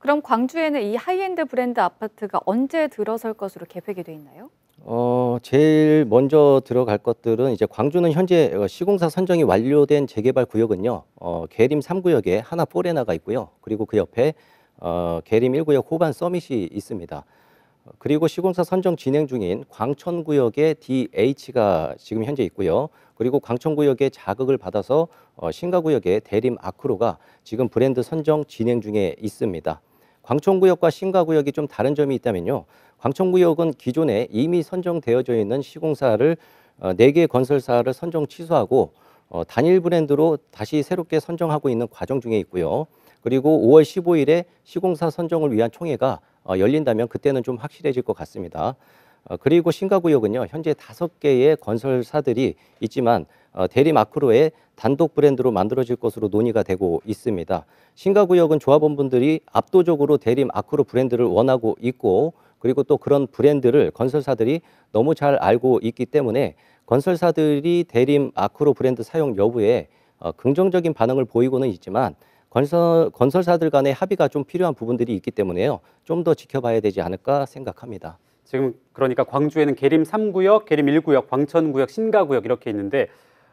그럼 광주에는 이 하이엔드 브랜드 아파트가 언제 들어설 것으로 계획이 돼 있나요? 어, 제일 먼저 들어갈 것들은 이제 광주는 현재 어, 시공사 선정이 완료된 재개발 구역은요. 어, 계림 3구역에 하나 포레나가 있고요. 그리고 그 옆에 어, 계림 1구역 호반 서밋이 있습니다. 그리고 시공사 선정 진행 중인 광천구역의 DH가 지금 현재 있고요. 그리고 광천구역에 자극을 받아서 어, 신가구역의 대림 아크로가 지금 브랜드 선정 진행 중에 있습니다. 광천구역과 신가구역이 좀 다른 점이 있다면요. 광천구역은 기존에 이미 선정되어져 있는 시공사를 어, 네개 의 건설사를 선정 취소하고 어, 단일 브랜드로 다시 새롭게 선정하고 있는 과정 중에 있고요. 그리고 5월 15일에 시공사 선정을 위한 총회가 어, 열린다면 그때는 좀 확실해질 것 같습니다. 그리고 신가구역은요 현재 5 개의 건설사들이 있지만 대리 마크로에 단독 브랜드로 만들어질 것으로 논의가 되고 있습니다. 신가구역은 조합원분들이 압도적으로 대림 아크로 브랜드를 원하고 있고 그리고 또 그런 브랜드를 건설사들이 너무 잘 알고 있기 때문에 건설사들이 대림 아크로 브랜드 사용 여부에 어, 긍정적인 반응을 보이고는 있지만 건설, 건설사들 간의 합의가 좀 필요한 부분들이 있기 때문에요. 좀 더 지켜봐야 되지 않을까 생각합니다. 지금 그러니까 광주에는 계림 3구역, 계림 1구역, 광천구역, 신가구역 이렇게 있는데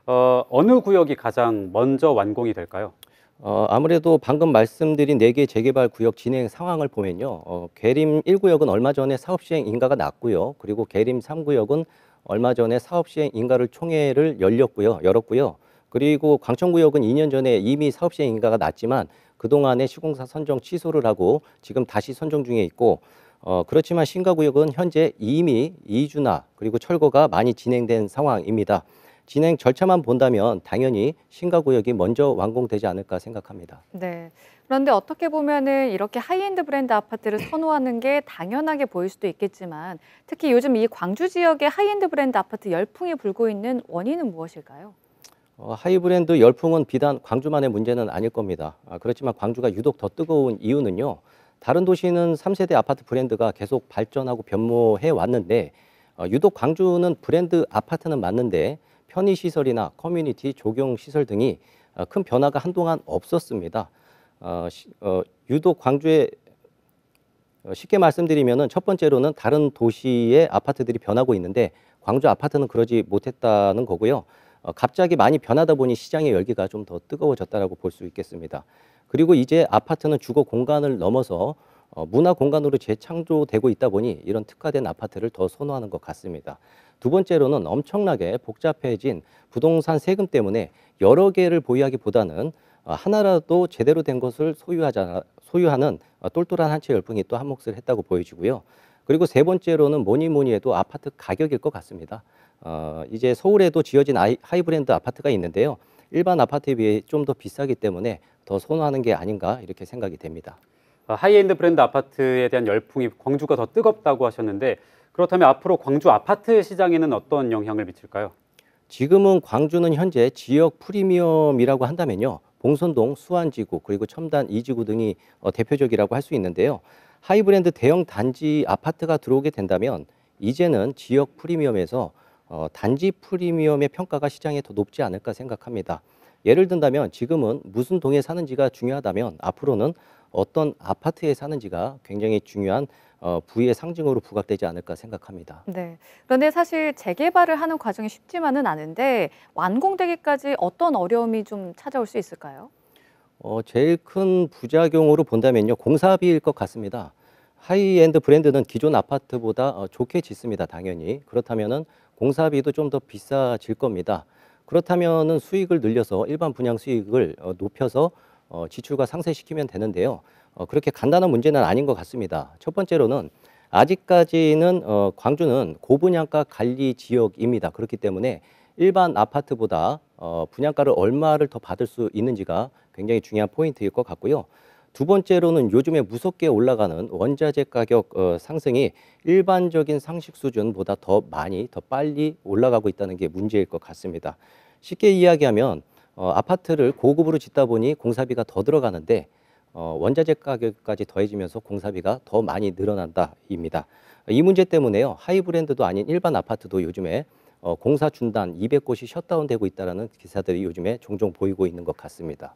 어, 어느 구역이 가장 먼저 완공이 될까요? 어, 아무래도 방금 말씀드린 네개 재개발 구역 진행 상황을 보면요. 어, 계림 1구역은 얼마 전에 사업 시행 인가가 났고요. 그리고 계림 3구역은 얼마 전에 사업 시행 인가를 총회를 열렸고요. 열었고요. 그리고 광천구역은 2년 전에 이미 사업 시행 인가가 났지만 그동안에 시공사 선정 취소를 하고 지금 다시 선정 중에 있고 어, 그렇지만 신가구역은 현재 이미 이준화 그리고 철거가 많이 진행된 상황입니다. 진행 절차만 본다면 당연히 신가구역이 먼저 완공되지 않을까 생각합니다. 네. 그런데 어떻게 보면은 이렇게 하이엔드 브랜드 아파트를 선호하는 게 당연하게 보일 수도 있겠지만 특히 요즘 이 광주 지역의 하이엔드 브랜드 아파트 열풍이 불고 있는 원인은 무엇일까요? 어, 하이브랜드 열풍은 비단 광주만의 문제는 아닐 겁니다. 아, 그렇지만 광주가 유독 더 뜨거운 이유는요. 다른 도시는 3세대 아파트 브랜드가 계속 발전하고 변모해 왔는데 어, 유독 광주는 브랜드 아파트는 맞는데 편의시설이나 커뮤니티, 조경시설 등이 어, 큰 변화가 한동안 없었습니다. 어, 어, 유독 광주에 쉽게 말씀드리면 첫 번째로는 다른 도시의 아파트들이 변하고 있는데 광주 아파트는 그러지 못했다는 거고요. 갑자기 많이 변하다 보니 시장의 열기가 좀 더뜨거워졌다고볼 수 있겠습니다. 그리고 이제 아파트는 주거 공간을 넘어서 문화 공간으로 재창조되고 있다 보니 이런 특화된 아파트를 더 선호하는 것 같습니다. 두 번째로는 엄청나게 복잡해진 부동산 세금 때문에 여러 개를 보유하기보다는 어, 하나라도 제대로 된 것을 소유하자, 소유하는 어, 똘똘한 한 채 열풍이 또 한몫을 했다고 보여지고요. 그리고 세 번째로는 뭐니 뭐니 해도 아파트 가격일 것 같습니다. 어, 이제 서울에도 지어진 아이, 하이브랜드 아파트가 있는데요. 일반 아파트에 비해 좀 더 비싸기 때문에 더 선호하는 게 아닌가 이렇게 생각이 됩니다. 어, 하이엔드 브랜드 아파트에 대한 열풍이 광주가 더 뜨겁다고 하셨는데 그렇다면 앞으로 광주 아파트 시장에는 어떤 영향을 미칠까요? 지금은 광주는 현재 지역 프리미엄이라고 한다면요. 봉선동, 수안지구, 그리고 첨단 이지구 등이 어, 대표적이라고 할 수 있는데요. 하이브랜드 대형 단지 아파트가 들어오게 된다면 이제는 지역 프리미엄에서 어, 단지 프리미엄의 평가가 시장에 더 높지 않을까 생각합니다. 예를 든다면 지금은 무슨 동에 사는지가 중요하다면 앞으로는 어떤 아파트에 사는지가 굉장히 중요한 어, 부의 상징으로 부각되지 않을까 생각합니다. 네. 그런데 사실 재개발을 하는 과정이 쉽지만은 않은데 완공되기까지 어떤 어려움이 좀 찾아올 수 있을까요? 어, 제일 큰 부작용으로 본다면요. 공사비일 것 같습니다. 하이엔드 브랜드는 기존 아파트보다 어, 좋게 짓습니다. 당연히. 그렇다면은 공사비도 좀 더 비싸질 겁니다. 그렇다면은 수익을 늘려서 일반 분양 수익을 어, 높여서 어, 지출과 상쇄시키면 되는데요. 어, 그렇게 간단한 문제는 아닌 것 같습니다. 첫 번째로는 아직까지는 어, 광주는 고분양가 관리 지역입니다. 그렇기 때문에 일반 아파트보다 어, 분양가를 얼마를 더 받을 수 있는지가 굉장히 중요한 포인트일 것 같고요. 두 번째로는 요즘에 무섭게 올라가는 원자재 가격 어, 상승이 일반적인 상식 수준보다 더 많이 더 빨리 올라가고 있다는 게 문제일 것 같습니다. 쉽게 이야기하면 어, 아파트를 고급으로 짓다 보니 공사비가 더 들어가는데 어, 원자재 가격까지 더해지면서 공사비가 더 많이 늘어난다입니다. 이 문제 때문에요. 하이브랜드도 아닌 일반 아파트도 요즘에 어, 공사 중단 200곳이 셧다운되고 있다는 기사들이 요즘에 종종 보이고 있는 것 같습니다.